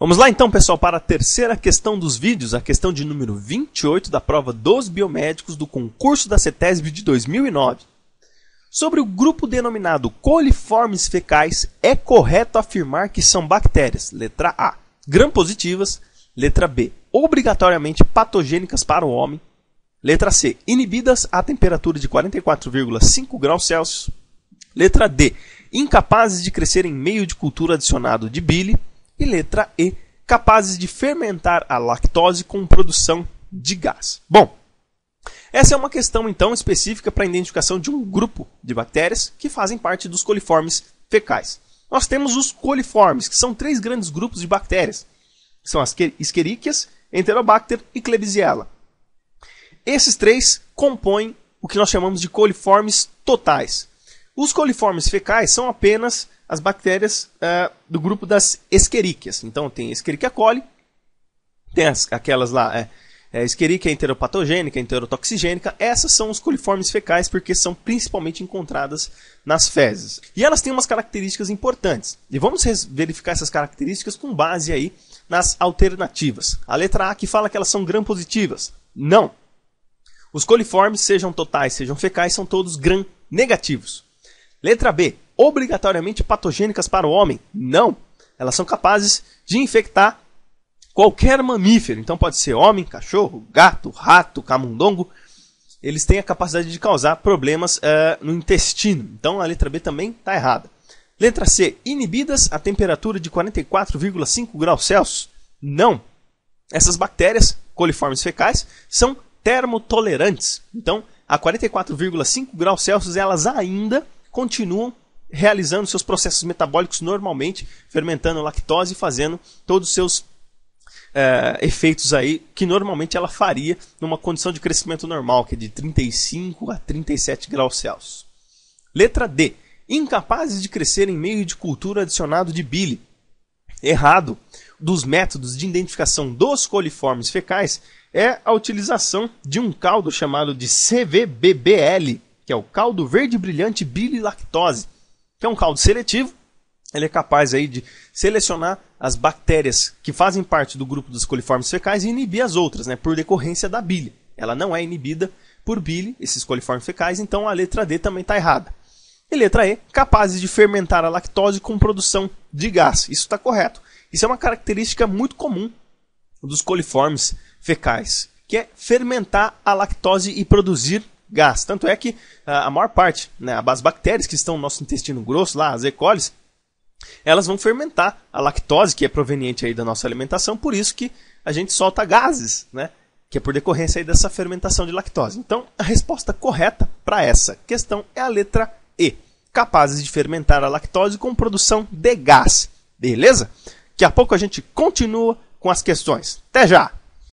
Vamos lá então, pessoal, para a terceira questão dos vídeos, a questão de número 28 da prova dos biomédicos do concurso da CETESB de 2009. Sobre o grupo denominado coliformes fecais, é correto afirmar que são bactérias, letra A, gram-positivas, letra B, obrigatoriamente patogênicas para o homem, letra C, inibidas a temperatura de 44,5 graus Celsius, letra D, incapazes de crescer em meio de cultura adicionado de bile, e letra E, capazes de fermentar a lactose com produção de gás. Bom, essa é uma questão então específica para a identificação de um grupo de bactérias que fazem parte dos coliformes fecais. Nós temos os coliformes, que são três grandes grupos de bactérias, são as Escherichias, Enterobacter e Klebsiella. Esses três compõem o que nós chamamos de coliformes totais. Os coliformes fecais são apenas as bactérias uh, do grupo das Escherichias. Então tem Escherichia coli, tem as, aquelas lá, é, é, Escherichia enteropatogênica, enterotoxigênica. Essas são os coliformes fecais porque são principalmente encontradas nas fezes. E elas têm umas características importantes. E vamos verificar essas características com base aí nas alternativas. A letra A que fala que elas são gram-positivas. Não. Os coliformes, sejam totais, sejam fecais, são todos gram-negativos. Letra B, obrigatoriamente patogênicas para o homem. Não! Elas são capazes de infectar qualquer mamífero. Então pode ser homem, cachorro, gato, rato, camundongo. Eles têm a capacidade de causar problemas eh, no intestino. Então a letra B também está errada. Letra C. Inibidas a temperatura de 44,5 graus Celsius? Não. Essas bactérias coliformes fecais são termotolerantes. Então, a 44,5 graus Celsius, elas ainda continuam realizando seus processos metabólicos normalmente, fermentando lactose e fazendo todos os seus é, efeitos aí que normalmente ela faria numa condição de crescimento normal, que é de 35 a 37 graus Celsius. Letra D. Incapazes de crescer em meio de cultura adicionado de bile. Errado dos métodos de identificação dos coliformes fecais é a utilização de um caldo chamado de CVBBL, que é o caldo verde brilhante bile lactose que é um caldo seletivo. Ele é capaz aí de selecionar as bactérias que fazem parte do grupo dos coliformes fecais e inibir as outras, né, por decorrência da bile. Ela não é inibida por bile, esses coliformes fecais, então a letra D também está errada. E letra E, capazes de fermentar a lactose com produção de gás. Isso está correto. Isso é uma característica muito comum dos coliformes fecais, que é fermentar a lactose e produzir gás. Tanto é que ah, a maior parte, né, as bactérias que estão no nosso intestino grosso, lá, as E. coli, elas vão fermentar a lactose que é proveniente aí da nossa alimentação, por isso que a gente solta gases, né? Que é por decorrência aí dessa fermentação de lactose. Então, a resposta correta para essa questão é a letra E. Capazes de fermentar a lactose com produção de gás. Beleza? Daqui a pouco a gente continua com as questões. Até já!